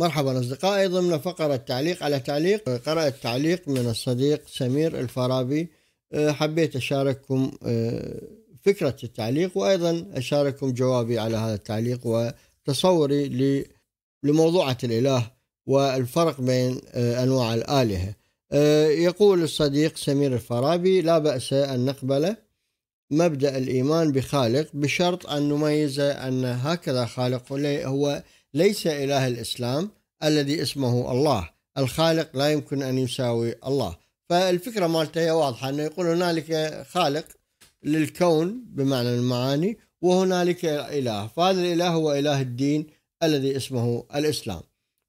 مرحبا أصدقائي ضمن فقرة تعليق على تعليق قرأت تعليق من الصديق سمير الفارابي أه، حبيت أشارككم أه، فكرة التعليق وأيضا أشارككم جوابي على هذا التعليق وتصوري لموضوعة الإله والفرق بين أه، أنواع الآلهة يقول الصديق سمير الفارابي لا بأس أن نقبل مبدأ الإيمان بخالق بشرط أن نميز أن هكذا خالق هو ليس إله الإسلام الذي اسمه الله الخالق لا يمكن أن يساوي الله فالفكرة مالته هي واضحة أنه يقول هنالك خالق للكون بمعنى المعاني وهنالك إله فهذا الإله هو إله الدين الذي اسمه الإسلام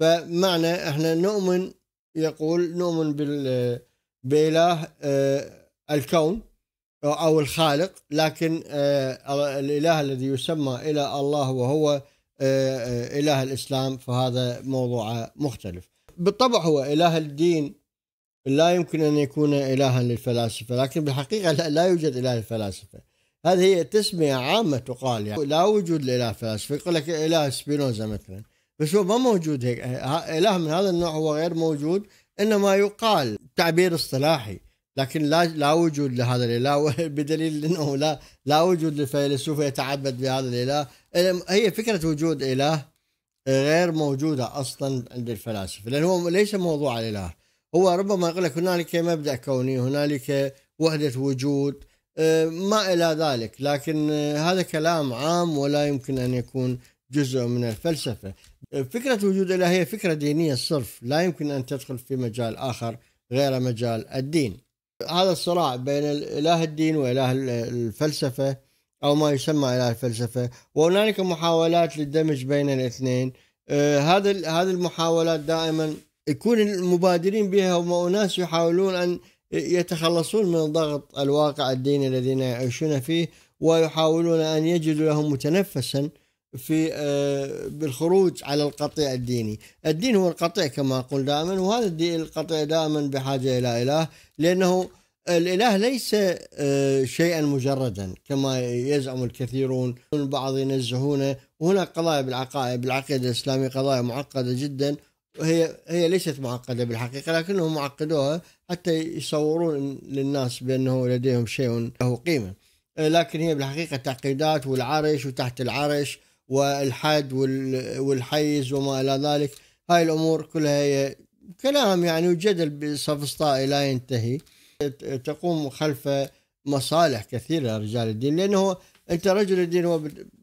فمعنى احنا نؤمن يقول نؤمن بال بإله آه، الكون أو الخالق لكن آه، الإله الذي يسمى إلى الله وهو آه، آه، إله الإسلام فهذا موضوع مختلف بالطبع هو إله الدين لا يمكن أن يكون إلها للفلاسفة لكن بالحقيقة لا يوجد إله للفلاسفة هذه هي تسمية عامة تقال يعني لا وجود لإله فلاسفة يقول لك إله سبينوزا مثلا بس هو ما موجود هيك إله من هذا النوع هو غير موجود إنما يقال تعبير اصطلاحي لكن لا لا وجود لهذا الاله بدليل انه لا لا وجود لفيلسوف يتعبد بهذا الاله هي فكره وجود اله غير موجوده اصلا عند الفلاسفه لان هو ليس موضوع الاله هو ربما يقول لك هنالك مبدا كوني هنالك وحده وجود آه، ما الى ذلك لكن آه، هذا كلام عام ولا يمكن ان يكون جزء من الفلسفه فكره وجود اله هي فكره دينيه صرف لا يمكن ان تدخل في مجال اخر غير مجال الدين هذا الصراع بين اله الدين واله الفلسفه او ما يسمى اله الفلسفه وهنالك محاولات للدمج بين الاثنين آه، هذا هذه المحاولات دائما يكون المبادرين بها هم اناس يحاولون ان يتخلصون من ضغط الواقع الديني الذين يعيشون فيه ويحاولون ان يجدوا لهم متنفسا في آه، بالخروج على القطيع الديني، الدين هو القطيع كما اقول دائما وهذا القطيع دائما بحاجه الى اله لانه الاله ليس آه، شيئا مجردا كما يزعم الكثيرون البعض ينزهونه وهناك قضايا بالعقائد بالعقيده الاسلاميه قضايا معقده جدا وهي هي ليست معقده بالحقيقه لكنهم معقدوها حتى يصورون للناس بانه لديهم شيء له قيمه لكن هي بالحقيقه تعقيدات والعرش وتحت العرش والحد والحيز وما الى ذلك هاي الامور كلها هي كلام يعني وجدل بصفصطاء لا ينتهي تقوم خلف مصالح كثيرة رجال الدين لأنه أنت رجل الدين هو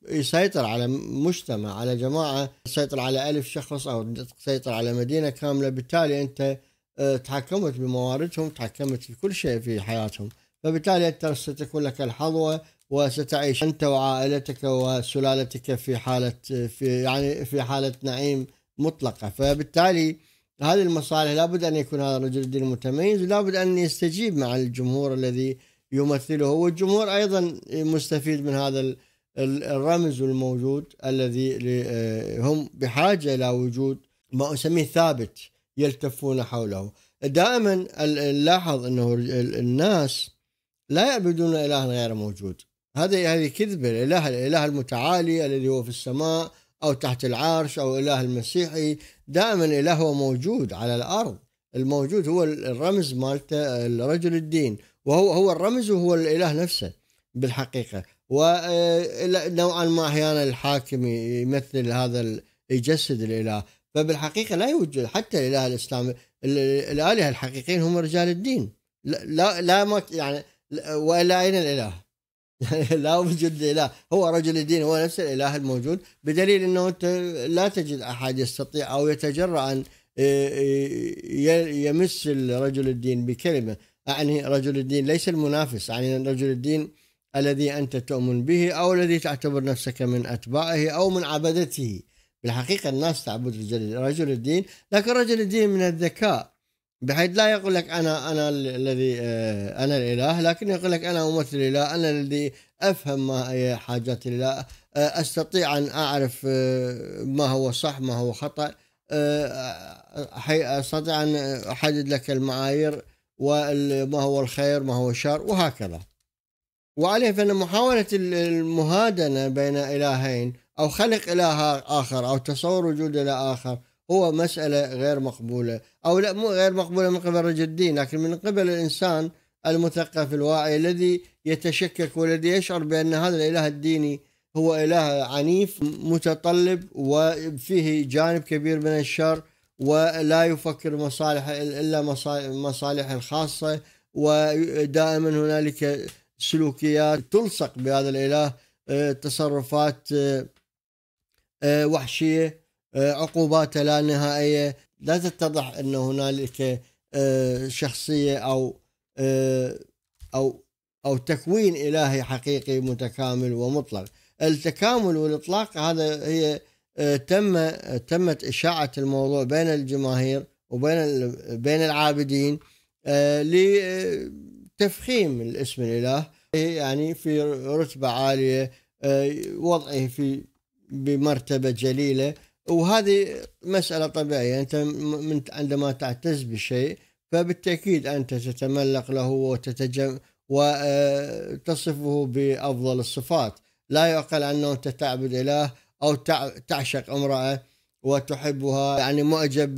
يسيطر على مجتمع على جماعة يسيطر على ألف شخص أو تسيطر على مدينة كاملة بالتالي أنت آه، تحكمت بمواردهم تحكمت في كل شيء في حياتهم فبالتالي أنت ستكون لك الحظوة وستعيش أنت وعائلتك وسلالتك في حالة في يعني في حالة نعيم مطلقة فبالتالي هذه المصالح لابد أن يكون هذا رجل الدين متميز ولابد أن يستجيب مع الجمهور الذي يمثله والجمهور أيضا مستفيد من هذا الرمز الموجود الذي آه، هم بحاجة إلى وجود ما أسميه ثابت يلتفون حوله دائما نلاحظ أنه الناس لا يعبدون إلها غير موجود هذا هذه كذبة الإله الإله المتعالي الذي هو في السماء أو تحت العرش أو إله المسيحي دائما إله هو موجود على الأرض الموجود هو الرمز مالته الرجل الدين وهو هو الرمز وهو الإله نفسه بالحقيقة ونوعا آه، ما أحيانا الحاكم يمثل هذا يجسد الإله فبالحقيقة لا يوجد حتى الإله الإسلامي الآلهة الحقيقيين هم رجال الدين لا لا, لا يعني وإلى أين الإله؟ لا وجود لإله هو رجل الدين هو نفس الإله الموجود بدليل أنه أنت لا تجد أحد يستطيع أو يتجرأ أن آه، آه، يمس رجل الدين بكلمة أعني رجل الدين ليس المنافس أعني رجل الدين الذي أنت تؤمن به أو الذي تعتبر نفسك من أتباعه أو من عبدته بالحقيقة الناس تعبد رجل الدين لكن رجل الدين من الذكاء بحيث لا يقول لك انا انا الذي آه، انا الاله لكن يقول لك انا امثل الاله انا الذي افهم ما هي حاجات الاله آه، استطيع ان اعرف آه، ما هو صح ما هو خطا استطيع ان احدد لك المعايير وما هو الخير ما هو الشر وهكذا وعليه فان محاوله المهادنه بين الهين او خلق اله اخر او تصور وجود اله اخر هو مسألة غير مقبولة أو لا مو غير مقبولة من قبل رجل الدين لكن من قبل الإنسان المثقف الواعي الذي يتشكك والذي يشعر بأن هذا الإله الديني هو إله عنيف متطلب وفيه جانب كبير من الشر ولا يفكر مصالح إلا مصالح الخاصة ودائما هنالك سلوكيات تلصق بهذا الإله اه، تصرفات اه، اه، وحشية آه، عقوباته لا نهائيه لا تتضح ان هنالك آه، شخصيه او آه، او او تكوين الهي حقيقي متكامل ومطلق التكامل والاطلاق هذا هي تم تمت اشاعه الموضوع بين الجماهير وبين بين العابدين لتفخيم الاسم الاله يعني في رتبه عاليه وضعه في بمرتبه جليله وهذه مسألة طبيعية أنت من عندما تعتز بشيء فبالتأكيد أنت تتملق له وتتجم وتصفه آه، بأفضل الصفات لا يعقل أنه أنت تعبد إله أو تعشق امرأة وتحبها يعني معجب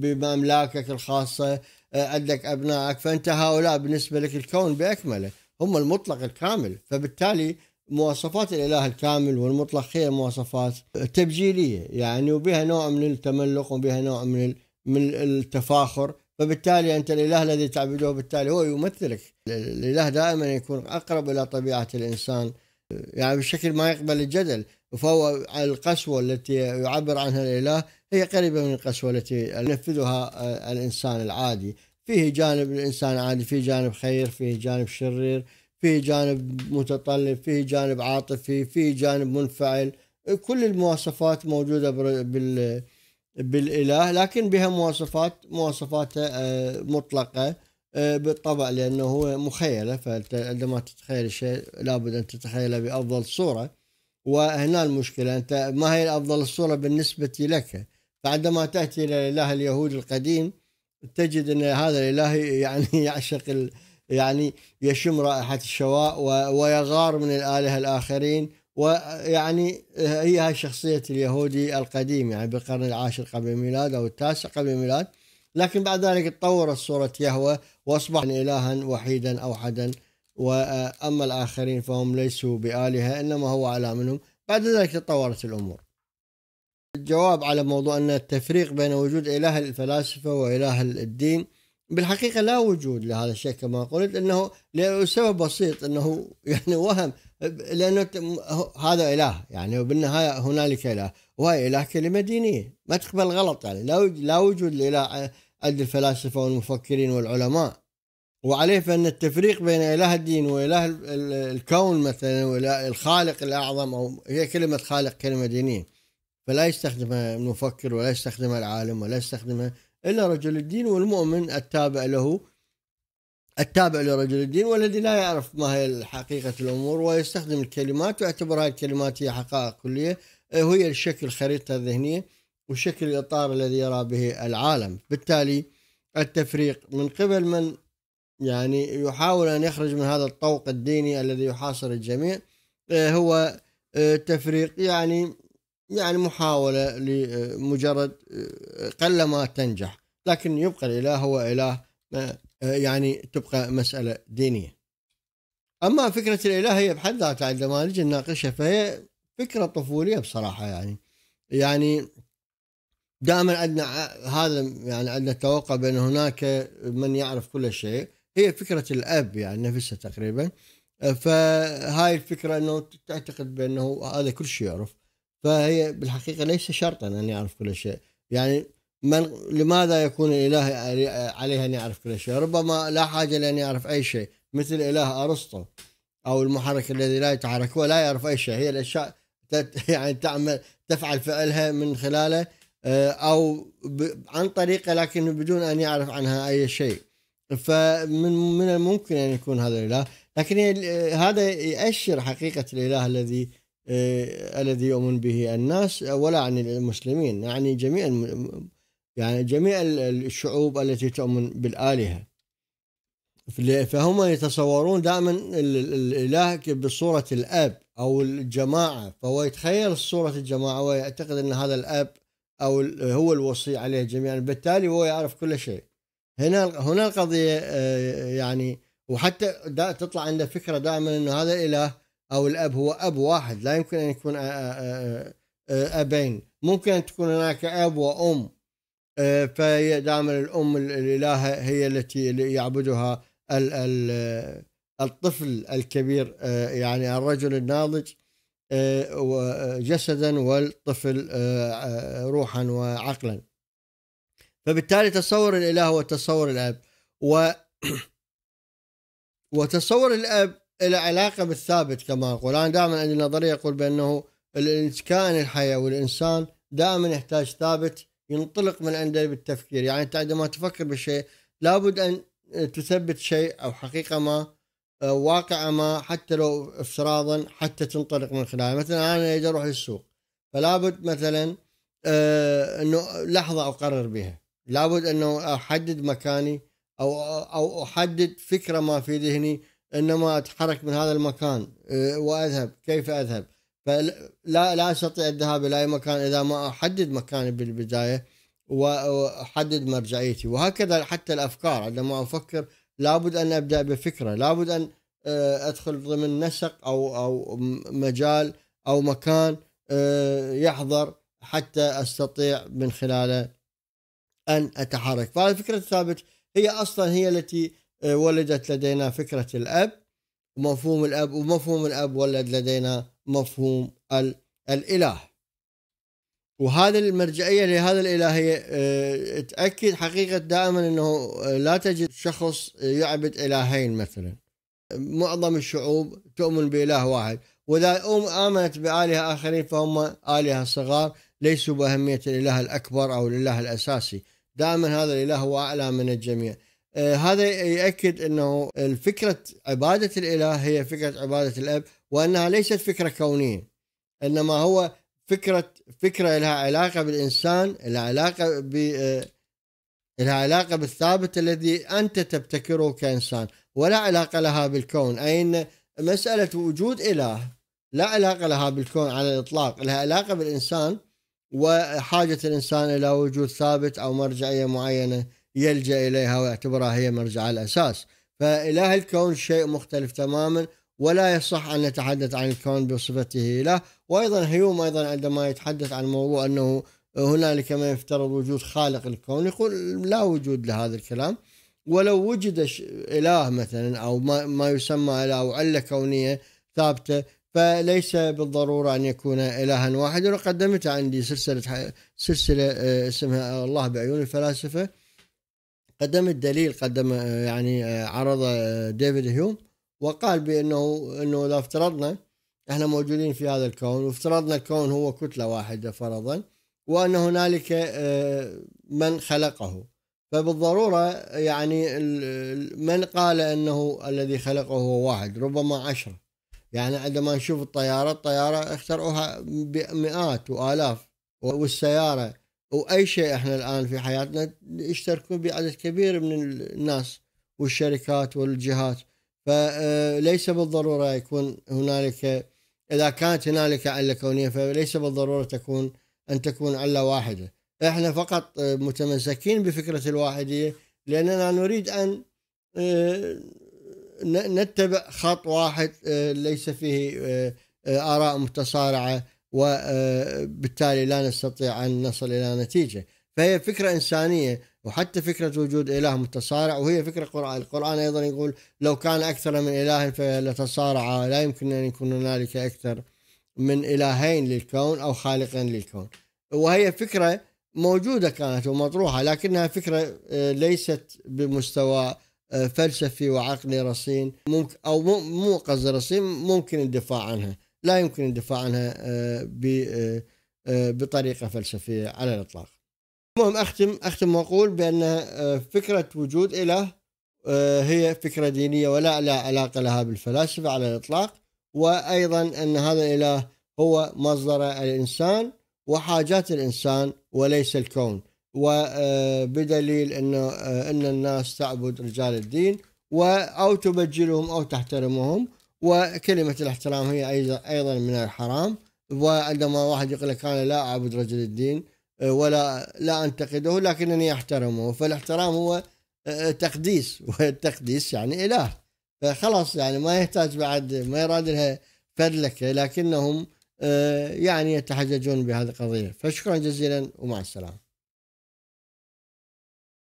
بمملاكك الخاصة آه، عندك أبنائك فأنت هؤلاء بالنسبة لك الكون بأكمله هم المطلق الكامل فبالتالي مواصفات الإله الكامل والمطلق هي مواصفات تبجيلية يعني وبها نوع من التملق وبها نوع من من التفاخر فبالتالي أنت الإله الذي تعبده بالتالي هو يمثلك الإله دائما يكون أقرب إلى طبيعة الإنسان يعني بشكل ما يقبل الجدل فهو القسوة التي يعبر عنها الإله هي قريبة من القسوة التي ينفذها الإنسان العادي فيه جانب الإنسان العادي فيه جانب خير فيه جانب شرير في جانب متطلب في جانب عاطفي في جانب منفعل كل المواصفات موجودة بال بالإله لكن بها مواصفات مواصفاته آه، مطلقة آه، بالطبع لأنه هو مخيلة فعندما تتخيل شيء لابد أن تتخيله بأفضل صورة وهنا المشكلة أنت ما هي أفضل الصورة بالنسبة لك فعندما تأتي إلى الإله اليهود القديم تجد أن هذا الإله يعني يعشق يعني يشم رائحة الشواء ويغار من الآلهة الآخرين ويعني هي هاي شخصية اليهودي القديم يعني بالقرن العاشر قبل الميلاد أو التاسع قبل الميلاد لكن بعد ذلك تطورت صورة يهوه وأصبح إلها وحيدا أوحدا وأما الآخرين فهم ليسوا بآلهة إنما هو على منهم بعد ذلك تطورت الأمور الجواب على موضوع أن التفريق بين وجود إله الفلاسفة وإله الدين بالحقيقة لا وجود لهذا الشيء كما قلت أنه لسبب بسيط أنه يعني وهم لأنه هذا إله يعني وبالنهاية هنالك إله وهي إله كلمة دينية ما تقبل غلط يعني لا وجود لإله عند الفلاسفة والمفكرين والعلماء وعليه فان التفريق بين اله الدين واله الكون مثلا واله الخالق الاعظم او هي كلمه خالق كلمه دينيه فلا يستخدمها المفكر ولا يستخدمها العالم ولا يستخدمها إلا رجل الدين والمؤمن التابع له التابع لرجل الدين والذي لا يعرف ما هي حقيقة الأمور ويستخدم الكلمات ويعتبر هذه الكلمات هي حقائق كلية إيه، هي الشكل خريطة الذهنية وشكل الإطار الذي يرى به العالم بالتالي التفريق من قبل من يعني يحاول أن يخرج من هذا الطوق الديني الذي يحاصر الجميع إيه، هو إيه، تفريق يعني يعني محاولة لمجرد قل ما تنجح لكن يبقى الإله هو إله يعني تبقى مسألة دينية أما فكرة الإله هي بحد ذاتها عندما نجي نناقشها فهي فكرة طفولية بصراحة يعني يعني دائما عندنا هذا يعني عندنا توقع بأن هناك من يعرف كل شيء هي فكرة الأب يعني نفسها تقريبا فهاي الفكرة أنه تعتقد بأنه هذا كل شيء يعرف فهي بالحقيقة ليس شرطا أن يعرف كل شيء يعني من لماذا يكون الإله عليه أن يعرف كل شيء ربما لا حاجة لأن يعرف أي شيء مثل إله أرسطو أو المحرك الذي لا يتحرك هو لا يعرف أي شيء هي الأشياء يعني تعمل تفعل فعلها من خلاله آه، أو عن طريقة لكن بدون أن يعرف عنها أي شيء فمن من الممكن أن يكون هذا الإله لكن هذا يؤشر حقيقة الإله الذي آه، الذي يؤمن به الناس ولا عن المسلمين يعني جميع يعني جميع الشعوب التي تؤمن بالآلهة فهم يتصورون دائما الإله بصورة الأب أو الجماعة فهو يتخيل صورة الجماعة ويعتقد أن هذا الأب أو هو الوصي عليه جميعا بالتالي هو يعرف كل شيء هنا هنا القضية آه، يعني وحتى تطلع عنده فكرة دائما أن هذا الإله او الاب هو اب واحد لا يمكن ان يكون ابين ممكن ان تكون هناك اب وام فهي دائما الام الالهه هي التي يعبدها الطفل الكبير يعني الرجل الناضج جسدا والطفل روحا وعقلا فبالتالي تصور الاله هو تصور الاب و وتصور الاب إلى علاقة بالثابت كما أقول أنا دائما عندي نظرية أقول بأنه الكائن الحي أو الإنسان دائما يحتاج ثابت ينطلق من عنده بالتفكير يعني أنت عندما تفكر بشيء لابد أن تثبت شيء أو حقيقة ما أو واقع ما حتى لو افتراضا حتى تنطلق من خلاله مثلا أنا إذا أروح للسوق فلابد مثلا آه، أنه لحظة أقرر بها لابد أنه أحدد مكاني أو أو أحدد فكرة ما في ذهني انما اتحرك من هذا المكان آه، واذهب كيف اذهب فلا لا استطيع الذهاب الى اي مكان اذا ما احدد مكاني بالبدايه واحدد مرجعيتي وهكذا حتى الافكار عندما افكر لابد ان ابدا بفكره لابد ان آه، ادخل ضمن نسق او او مجال او مكان آه، يحضر حتى استطيع من خلاله ان اتحرك فهذه فكره هي اصلا هي التي آه، ولدت لدينا فكرة الأب ومفهوم الأب ومفهوم الأب ولد لدينا مفهوم الإله وهذا المرجعية لهذا الإلهية آه، تأكد حقيقة دائما أنه آه، لا تجد شخص يعبد إلهين مثلا معظم الشعوب تؤمن بإله واحد وإذا أم آمنت بآلهة آخرين فهم آلهة صغار ليسوا بأهمية الإله الأكبر أو الإله الأساسي دائما هذا الإله هو أعلى من الجميع آه، هذا يؤكد انه فكره عباده الاله هي فكره عباده الاب وانها ليست فكره كونيه انما هو فكره فكره لها علاقه بالانسان لها علاقه ب آه، لها علاقه بالثابت الذي انت تبتكره كانسان ولا علاقه لها بالكون اي ان مساله وجود اله لا علاقه لها بالكون على الاطلاق لها علاقه بالانسان وحاجه الانسان الى وجود ثابت او مرجعيه معينه يلجا اليها ويعتبرها هي مرجع الاساس فاله الكون شيء مختلف تماما ولا يصح ان نتحدث عن الكون بصفته اله وايضا هيوم ايضا عندما يتحدث عن موضوع انه هنالك من يفترض وجود خالق الكون يقول لا وجود لهذا الكلام ولو وجد اله مثلا او ما, ما يسمى اله او عله كونيه ثابته فليس بالضروره ان يكون الها واحدا وقدمت عندي سلسله سلسله آه، اسمها الله بعيون الفلاسفه قدم الدليل قدم آه، يعني آه، عرض آه، ديفيد هيوم وقال بانه انه لو افترضنا احنا موجودين في هذا الكون وافترضنا الكون هو كتله واحده فرضا وان هنالك من خلقه فبالضروره يعني من قال انه الذي خلقه هو واحد ربما عشره يعني عندما نشوف الطياره الطياره اخترعوها بمئات والاف والسياره واي شيء احنا الان في حياتنا يشتركون بعدد كبير من الناس والشركات والجهات فليس آه، بالضروره يكون هنالك اذا كانت هنالك عله كونيه فليس بالضروره تكون ان تكون عله واحده احنا فقط آه، متمسكين بفكره الواحديه لاننا نريد ان آه، نتبع خط واحد ليس فيه اراء متصارعه وبالتالي آه، لا نستطيع أن نصل إلى نتيجة فهي فكرة إنسانية وحتى فكرة وجود إله متصارع وهي فكرة قرآن القرآن أيضا يقول لو كان أكثر من إله فلتصارعا لا يمكن أن يكون هنالك أكثر من إلهين للكون أو خالق للكون وهي فكرة موجودة كانت ومطروحة لكنها فكرة آه، ليست بمستوى آه، فلسفي وعقلي رصين ممكن أو مو قصدي رصين ممكن الدفاع عنها لا يمكن الدفاع عنها آه، آه، آه، بطريقه فلسفيه على الاطلاق. المهم اختم اختم واقول بان فكره وجود اله هي فكره دينيه ولا لا علاقه لها بالفلاسفه على الاطلاق وايضا ان هذا الاله هو مصدر الانسان وحاجات الانسان وليس الكون وبدليل انه ان الناس تعبد رجال الدين او تبجلهم او تحترمهم وكلمة الاحترام هي أيضا أيضا من الحرام وعندما واحد يقول لك أنا لا أعبد رجل الدين آه، ولا لا أنتقده لكنني أحترمه فالاحترام هو آه، آه، تقديس والتقديس يعني إله فخلاص يعني ما يحتاج بعد ما يراد لها فدلك لكنهم يعني يتحججون بهذه القضية فشكرا جزيلا ومع السلامة